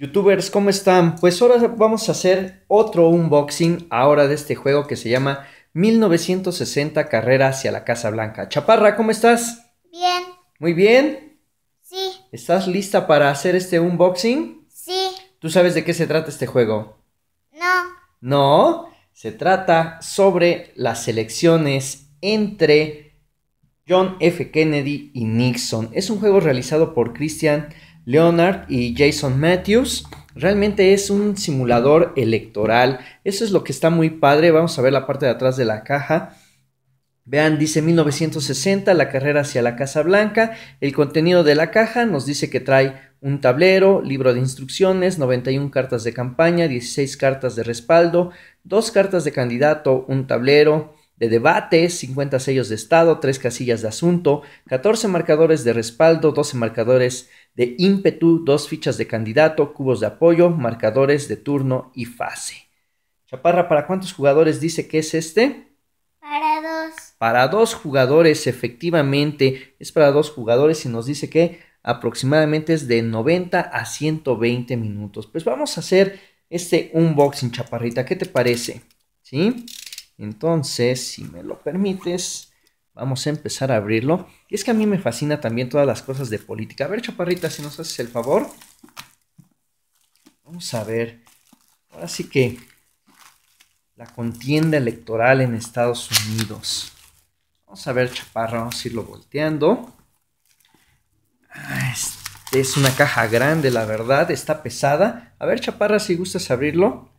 Youtubers, ¿cómo están? Pues ahora vamos a hacer otro unboxing ahora de este juego que se llama 1960 Carrera hacia la Casa Blanca. Chaparra, ¿cómo estás? Bien. ¿Muy bien? Sí. ¿Estás lista para hacer este unboxing? Sí. ¿Tú sabes de qué se trata este juego? No. No, se trata sobre las elecciones entre John F. Kennedy y Nixon. Es un juego realizado por Christian Leonard y Jason Matthews. Realmente es un simulador electoral. Eso es lo que está muy padre. Vamos a ver la parte de atrás de la caja. Vean, dice 1960, la carrera hacia la Casa Blanca. El contenido de la caja nos dice que trae un tablero, libro de instrucciones, 91 cartas de campaña, 16 cartas de respaldo, dos cartas de candidato, un tablero de debate, 50 sellos de Estado, tres casillas de asunto, 14 marcadores de respaldo, 12 marcadores de ímpetu, dos fichas de candidato, cubos de apoyo, marcadores de turno y fase. Chaparra, ¿para cuántos jugadores dice que es este? Para dos. Para dos jugadores, efectivamente. Es para dos jugadores y nos dice que aproximadamente es de 90 a 120 minutos. Pues vamos a hacer este unboxing, chaparrita. ¿Qué te parece? ¿Sí? Entonces, si me lo permites, Vamos a empezar a abrirlo. Y es que a mí me fascina también todas las cosas de política. A ver, chaparrita, si nos haces el favor. Vamos a ver. Ahora sí que la contienda electoral en Estados Unidos. Vamos a ver, chaparra, vamos a irlo volteando. Ah, es una caja grande, la verdad, está pesada. A ver, chaparra, si gustas abrirlo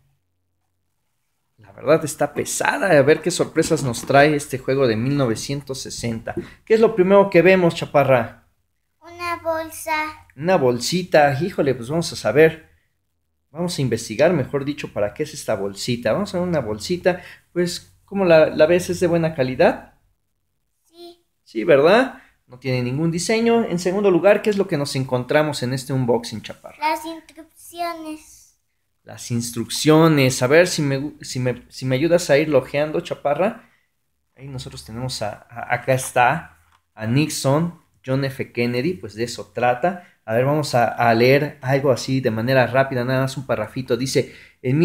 verdad está pesada. A ver qué sorpresas nos trae este juego de 1960. ¿Qué es lo primero que vemos, chaparra? Una bolsa. Una bolsita. Híjole, pues vamos a saber. Vamos a investigar, mejor dicho, para qué es esta bolsita. Vamos a ver una bolsita. Pues, ¿cómo la, la ves? ¿Es de buena calidad? Sí. Sí, ¿verdad? No tiene ningún diseño. En segundo lugar, ¿qué es lo que nos encontramos en este unboxing, chaparra? Las instrucciones las instrucciones. A ver si me, ayudas a ir logeando, chaparra. Ahí nosotros tenemos a, acá está a Nixon, John F. Kennedy, pues de eso trata. A ver, vamos a, leer algo así de manera rápida, nada más un parrafito. Dice, en,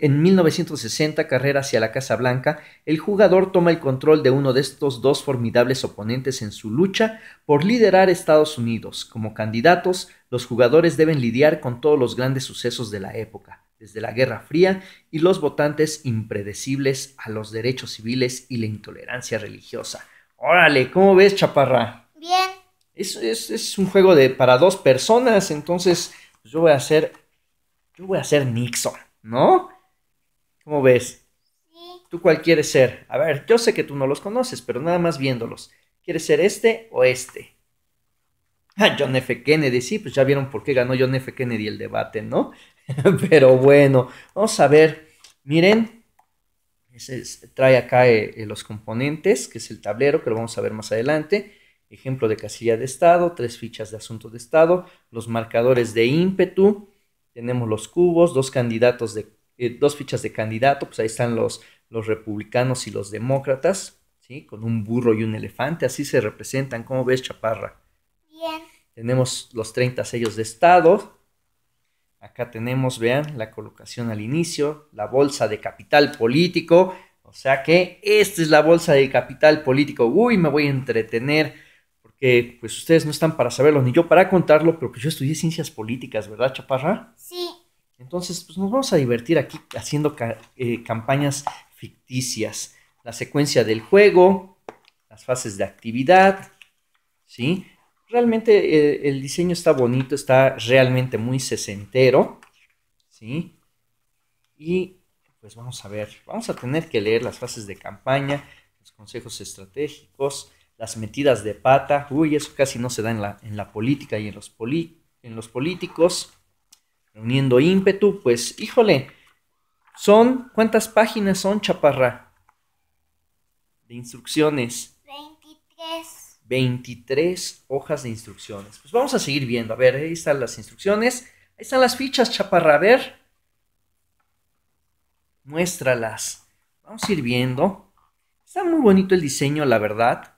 en 1960, carrera hacia la Casa Blanca, el jugador toma el control de uno de estos dos formidables oponentes en su lucha por liderar Estados Unidos. Como candidatos, los jugadores deben lidiar con todos los grandes sucesos de la época, desde la Guerra Fría y los votantes impredecibles a los derechos civiles y la intolerancia religiosa. Órale, ¿cómo ves, chaparra? Bien es, es, un juego de, para dos personas, entonces pues yo voy a ser, yo voy a ser Nixon, ¿no? ¿Cómo ves? ¿Tú cuál quieres ser? A ver, yo sé que tú no los conoces, pero nada más viéndolos. ¿Quieres ser este o este? Ah, John F. Kennedy, sí, pues ya vieron por qué ganó John F. Kennedy el debate, ¿no? Pero bueno, vamos a ver, miren, trae acá eh, eh, los componentes, que es el tablero, que lo vamos a ver más adelante ejemplo de casilla de estado, tres fichas de asunto de estado, los marcadores de ímpetu, tenemos los cubos, dos candidatos de eh, dos fichas de candidato, pues ahí están los, los republicanos y los demócratas, ¿sí? Con un burro y un elefante, así se representan. ¿Cómo ves, Chaparra? Bien. Tenemos los 30 sellos de estado. Acá tenemos, vean, la colocación al inicio, la bolsa de capital político. O sea que esta es la bolsa de capital político. Uy, me voy a entretener que pues ustedes no están para saberlo ni yo para contarlo, pero que yo estudié ciencias políticas, ¿verdad, Chaparra? Sí. Entonces, pues nos vamos a divertir aquí haciendo eh, campañas ficticias. La secuencia del juego, las fases de actividad, ¿sí? Realmente eh, el diseño está bonito, está realmente muy sesentero, ¿sí? Y pues vamos a ver, vamos a tener que leer las fases de campaña, los consejos estratégicos, las metidas de pata, uy, eso casi no se da en la, en la política y en los, en los políticos, reuniendo ímpetu, pues híjole, son, ¿cuántas páginas son, chaparra? De instrucciones. 23. 23 hojas de instrucciones. Pues vamos a seguir viendo, a ver, ahí están las instrucciones, ahí están las fichas, chaparra, a ver, muéstralas. Vamos a ir viendo. Está muy bonito el diseño, la verdad.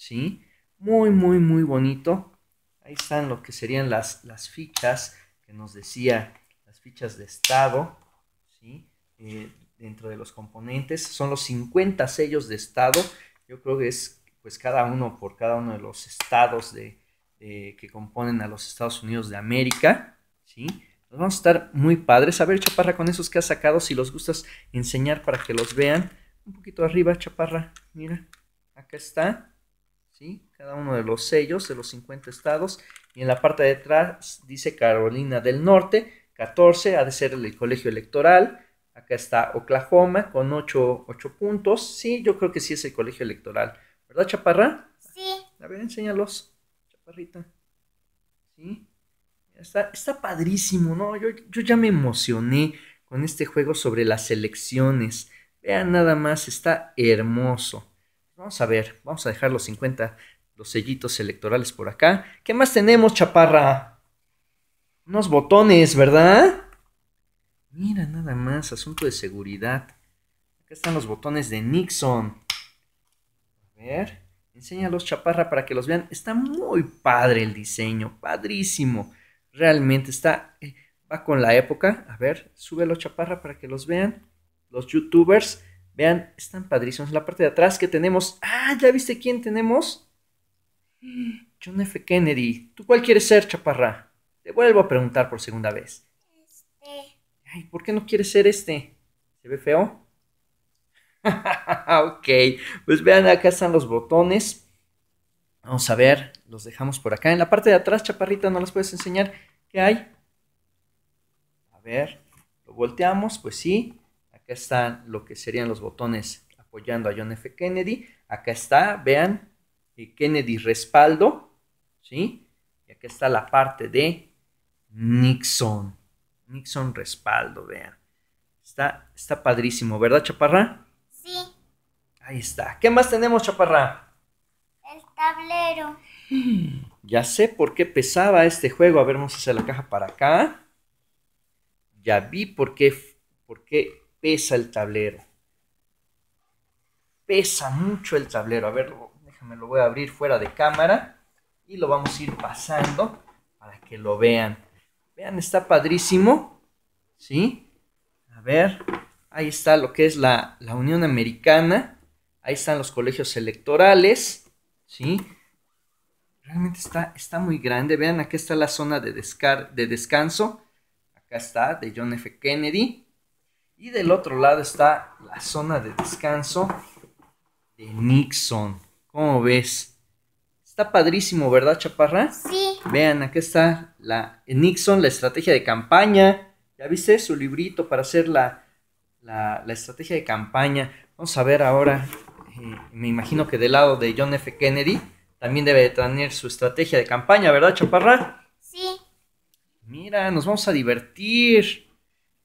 ¿sí? Muy, muy, muy bonito. Ahí están lo que serían las, fichas que nos decía, las fichas de estado, ¿sí? Eh, dentro de los componentes, son los 50 sellos de estado. Yo creo que es pues cada uno por cada uno de los estados que componen a los Estados Unidos de América, ¿sí? vamos a estar muy padres. A ver, Chaparra, con esos que has sacado, si los gustas enseñar para que los vean. Un poquito arriba, Chaparra, mira, acá está. ¿sí? Cada uno de los sellos de los 50 estados. Y en la parte de atrás dice Carolina del Norte, 14, ha de ser el colegio electoral. Acá está Oklahoma con 8, puntos. Sí, yo creo que sí es el colegio electoral. ¿Verdad, Chaparra? Sí. A ver, enséñalos, Chaparrita. Está, está padrísimo, ¿no? Yo, yo ya me emocioné con este juego sobre las elecciones. Vean nada más, está hermoso. Vamos a ver, vamos a dejar los 50, los sellitos electorales por acá. ¿Qué más tenemos, chaparra? Unos botones, ¿verdad? Mira, nada más, asunto de seguridad. Acá están los botones de Nixon. A ver, enséñalos, chaparra, para que los vean. Está muy padre el diseño, padrísimo. Realmente está, eh, va con la época. A ver, súbelo, chaparra, para que los vean. Los youtubers Vean, están padrísimos. En la parte de atrás que tenemos. Ah, ¿ya viste quién tenemos? John F. Kennedy. ¿Tú cuál quieres ser, chaparra? Te vuelvo a preguntar por segunda vez. Este. Ay, ¿por qué no quieres ser este? ¿Se ve feo? ok, pues vean, acá están los botones. Vamos a ver, los dejamos por acá. En la parte de atrás, chaparrita, ¿no las puedes enseñar? ¿Qué hay? A ver, lo volteamos, pues sí. Acá están lo que serían los botones apoyando a John F. Kennedy. Acá está, vean, Kennedy respaldo, ¿sí? Y acá está la parte de Nixon. Nixon respaldo, vean. Está, está padrísimo, ¿verdad, Chaparra? Sí. Ahí está. ¿Qué más tenemos, Chaparra? El tablero. Ya sé por qué pesaba este juego. A ver, vamos a hacer la caja para acá. Ya vi por qué, por qué pesa el tablero. Pesa mucho el tablero. A ver, déjame, lo voy a abrir fuera de cámara y lo vamos a ir pasando para que lo vean. Vean, está padrísimo. ¿Sí? A ver, ahí está lo que es la, Unión Americana. Ahí están los colegios electorales. ¿Sí? Realmente está, está muy grande. Vean, aquí está la zona de, de descanso. Acá está, de John F. Kennedy. Y del otro lado está la zona de descanso de Nixon. ¿Cómo ves? Está padrísimo, ¿verdad, Chaparra? Sí. Vean, aquí está la Nixon, la estrategia de campaña. ¿Ya viste su librito para hacer la, estrategia de campaña? Vamos a ver ahora, eh, me imagino que del lado de John F. Kennedy también debe tener su estrategia de campaña, ¿verdad, Chaparra? Sí. Mira, nos vamos a divertir.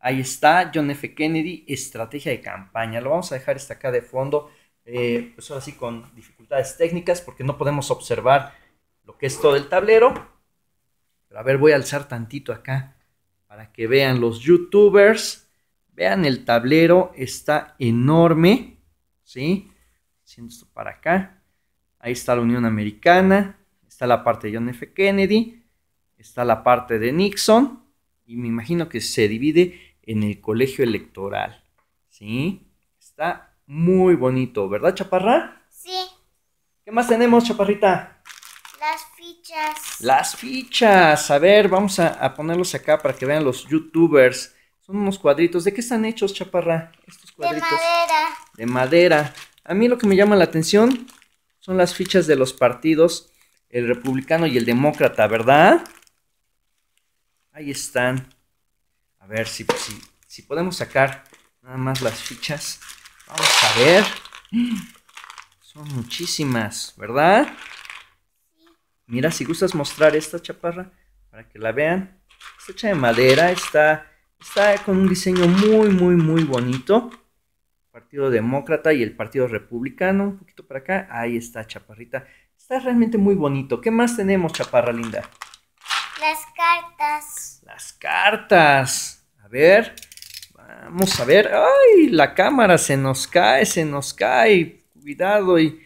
Ahí está, John F. Kennedy, estrategia de campaña. Lo vamos a dejar hasta este acá de fondo, eh, pues ahora con dificultades técnicas, porque no podemos observar lo que es todo el tablero. Pero a ver, voy a alzar tantito acá para que vean los youtubers. Vean el tablero, está enorme, ¿sí? Haciendo esto para acá. Ahí está la Unión Americana, está la parte de John F. Kennedy, está la parte de Nixon, y me imagino que se divide en el colegio electoral. ¿Sí? Está muy bonito, ¿verdad, Chaparra? Sí. ¿Qué más tenemos, Chaparrita? Las fichas. Las fichas. A ver, vamos a, ponerlos acá para que vean los youtubers. Son unos cuadritos. ¿De qué están hechos, Chaparra? Estos cuadritos. De madera. De madera. A mí lo que me llama la atención son las fichas de los partidos, el republicano y el demócrata, ¿verdad? Ahí están. A ver si, si, podemos sacar nada más las fichas. Vamos a ver. Son muchísimas, ¿verdad? Mira, si gustas mostrar esta chaparra para que la vean. Está hecha de madera, está, está con un diseño muy, muy, muy bonito. Partido Demócrata y el Partido Republicano, un poquito para acá. Ahí está, chaparrita. Está realmente muy bonito. ¿Qué más tenemos, chaparra linda? Las cartas. Las cartas. A ver. Vamos a ver. ¡Ay! La cámara se nos cae, se nos cae. Cuidado y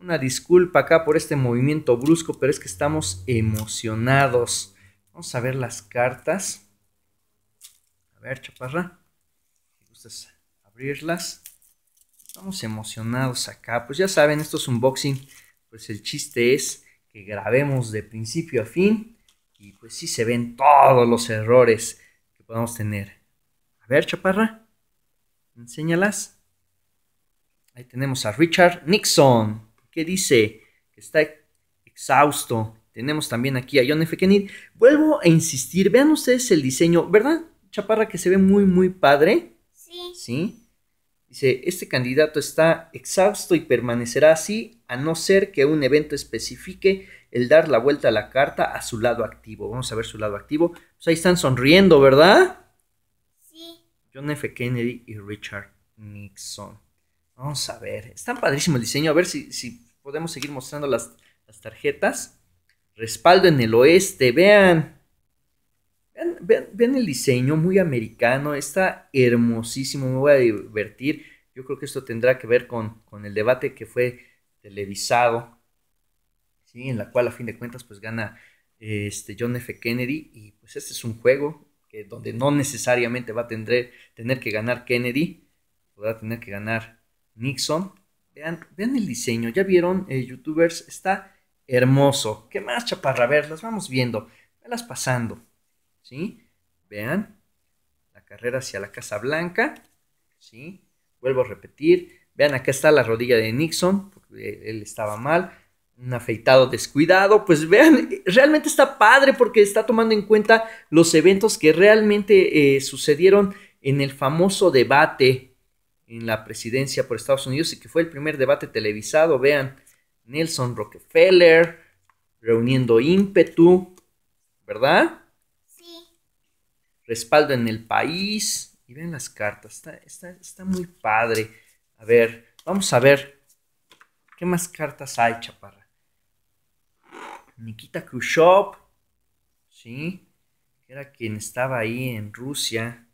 una disculpa acá por este movimiento brusco, pero es que estamos emocionados. Vamos a ver las cartas. A ver, chaparra. Si gustas abrirlas. Estamos emocionados acá. Pues ya saben, esto es unboxing. Pues el chiste es que grabemos de principio a fin y pues sí se ven todos los errores que podemos tener. A ver, chaparra, enséñalas. Ahí tenemos a Richard Nixon, que dice que está exhausto. Tenemos también aquí a John F. Kennedy. Vuelvo a insistir, vean ustedes el diseño, ¿verdad, chaparra, que se ve muy, muy padre? Sí. Sí. Dice, este candidato está exhausto y permanecerá así a no ser que un evento especifique el dar la vuelta a la carta a su lado activo. Vamos a ver su lado activo. Pues ahí están sonriendo, ¿verdad? Sí. John F. Kennedy y Richard Nixon. Vamos a ver. están padrísimo el diseño. A ver si, si podemos seguir mostrando las, las tarjetas. Respaldo en el oeste, vean. Vean, el diseño muy americano, está hermosísimo, me voy a divertir. Yo creo que esto tendrá que ver con, con el debate que fue televisado, ¿sí? en la cual a fin de cuentas pues gana este, John F. Kennedy y pues este es un juego que, donde no necesariamente va a tener, tener que ganar Kennedy, podrá tener que ganar Nixon. Vean, el diseño, ya vieron eh, youtubers, está hermoso. ¿Qué más chaparra? A ver, las vamos viendo, las pasando. ¿sí? Vean, la carrera hacia la Casa Blanca, ¿sí? Vuelvo a repetir, vean, acá está la rodilla de Nixon, él estaba mal, un afeitado descuidado, pues vean, realmente está padre porque está tomando en cuenta los eventos que realmente eh, sucedieron en el famoso debate en la presidencia por Estados Unidos y que fue el primer debate televisado, vean, Nelson Rockefeller reuniendo ímpetu, ¿verdad? respaldo en el país. Y ven las cartas, está, muy padre. A ver, vamos a ver qué más cartas hay, chaparra. Nikita Khrushchev, ¿sí? Era quien estaba ahí en Rusia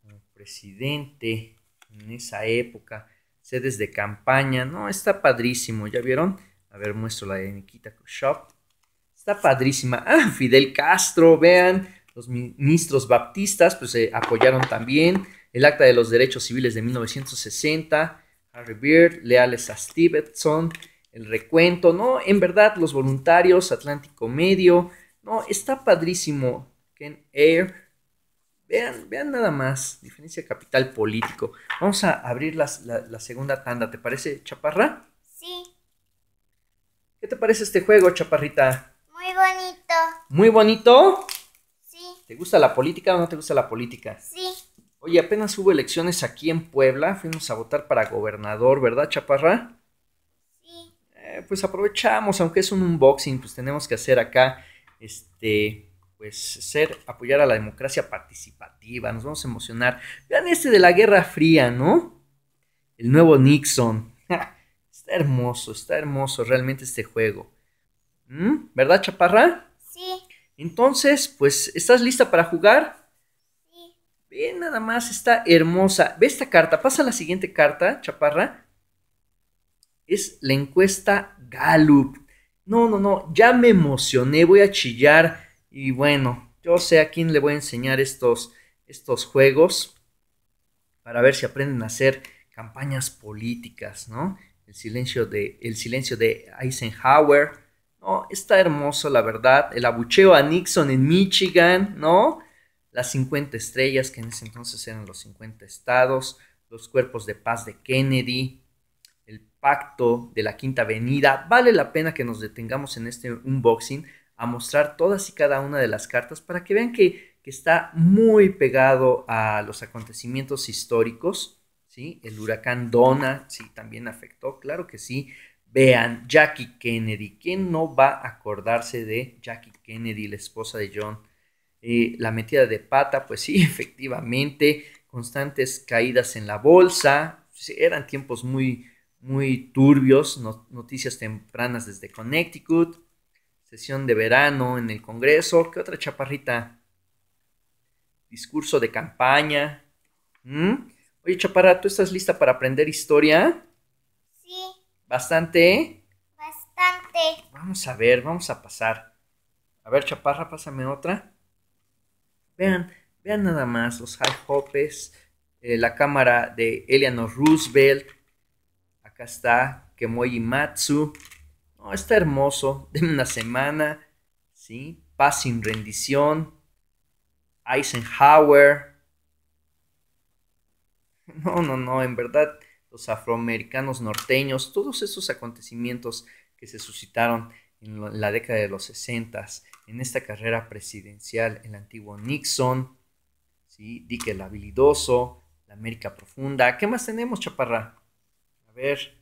como presidente en esa época. Sedes de campaña, no, está padrísimo, ¿ya vieron? A ver, muestro la de Nikita Khrushchev. Está padrísima. Ah, Fidel Castro, vean los ministros baptistas pues, se apoyaron también el Acta de los Derechos Civiles de 1960, Harry Beard, leales a Stevenson, el recuento, ¿no? En verdad, los voluntarios, Atlántico Medio, ¿no? Está padrísimo, Ken Air. Vean, vean nada más, diferencia capital político. Vamos a abrir la, la segunda tanda, ¿te parece, Chaparra? Sí. ¿Qué te parece este juego, Chaparrita? Muy bonito. ¿Muy bonito? ¿Te gusta la política o no te gusta la política? Sí. Oye, apenas hubo elecciones aquí en Puebla, fuimos a votar para gobernador, ¿verdad, Chaparra? Sí. Eh, pues aprovechamos, aunque es un unboxing, pues tenemos que hacer acá, este, pues ser, apoyar a la democracia participativa, nos vamos a emocionar. Vean este de la Guerra Fría, ¿no? El nuevo Nixon. está hermoso, está hermoso realmente este juego. ¿Mm? ¿Verdad, Chaparra? Sí. Entonces, pues, ¿estás lista para jugar? Sí. Ve nada más, está hermosa. Ve esta carta, pasa la siguiente carta, chaparra. Es la encuesta Gallup. No, no, no, ya me emocioné, voy a chillar. Y bueno, yo sé a quién le voy a enseñar estos, estos juegos para ver si aprenden a hacer campañas políticas, ¿no? El silencio de, el silencio de Eisenhower. No, está hermoso, la verdad. El abucheo a Nixon en Michigan, ¿no? Las 50 estrellas, que en ese entonces eran los 50 estados, los cuerpos de paz de Kennedy, el pacto de la Quinta Avenida. Vale la pena que nos detengamos en este unboxing a mostrar todas y cada una de las cartas para que vean que, está muy pegado a los acontecimientos históricos. ¿Sí? El huracán Donna sí, también afectó, claro que sí, Vean, Jackie Kennedy. ¿Quién no va a acordarse de Jackie Kennedy, la esposa de John? Eh, la metida de pata, pues sí, efectivamente, constantes caídas en la bolsa. Eran tiempos muy, muy turbios, noticias tempranas desde Connecticut, sesión de verano en el Congreso. ¿Qué otra chaparrita? Discurso de campaña. ¿Mm? Oye, chaparra, ¿tú estás lista para aprender historia? ¿Bastante? ¿eh? Bastante. Vamos a ver, vamos a pasar. A ver, chaparra, pásame otra. Vean, vean nada más los high hopes, eh, la cámara de Eleanor Roosevelt. Acá está Kemoji Matsu. No, está hermoso. De una semana. ¿Sí? Paz sin rendición. Eisenhower. No, no, no, en verdad los afroamericanos norteños, todos esos acontecimientos que se suscitaron en la década de los 60, en esta carrera presidencial, el antiguo Nixon, ¿sí? Dick el habilidoso, la América profunda. ¿Qué más tenemos, Chaparra? A ver.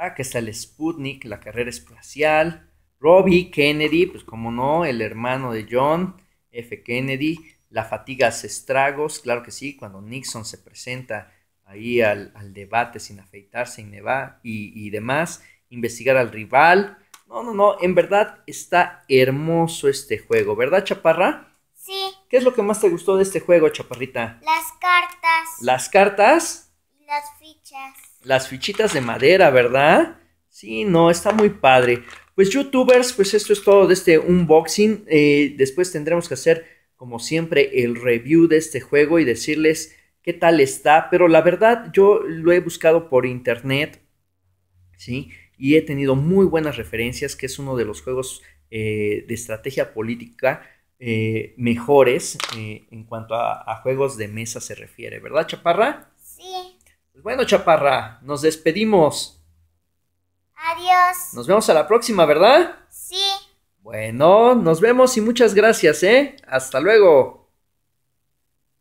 Ah, que está el Sputnik, la carrera espacial. Robbie Kennedy, pues como no, el hermano de John F. Kennedy. La fatiga hace estragos, claro que sí, cuando Nixon se presenta ahí al, debate sin afeitarse sin y, y demás, investigar al rival. No, no, no, en verdad está hermoso este juego, ¿verdad, Chaparra? Sí. ¿Qué es lo que más te gustó de este juego, Chaparrita? Las cartas. ¿Las cartas? Las fichas. Las fichitas de madera, ¿verdad? Sí, no, está muy padre. Pues youtubers, pues esto es todo de este unboxing. Eh, después tendremos que hacer, como siempre, el review de este juego y decirles qué tal está, pero la verdad yo lo he buscado por internet, ¿sí? Y he tenido muy buenas referencias, que es uno de los juegos eh, de estrategia política eh, mejores eh, en cuanto a, a, juegos de mesa se refiere, ¿verdad, Chaparra? Sí. Pues bueno, Chaparra, nos despedimos. Adiós. Nos vemos a la próxima, ¿verdad? Sí. Bueno, nos vemos y muchas gracias, ¿eh? Hasta luego.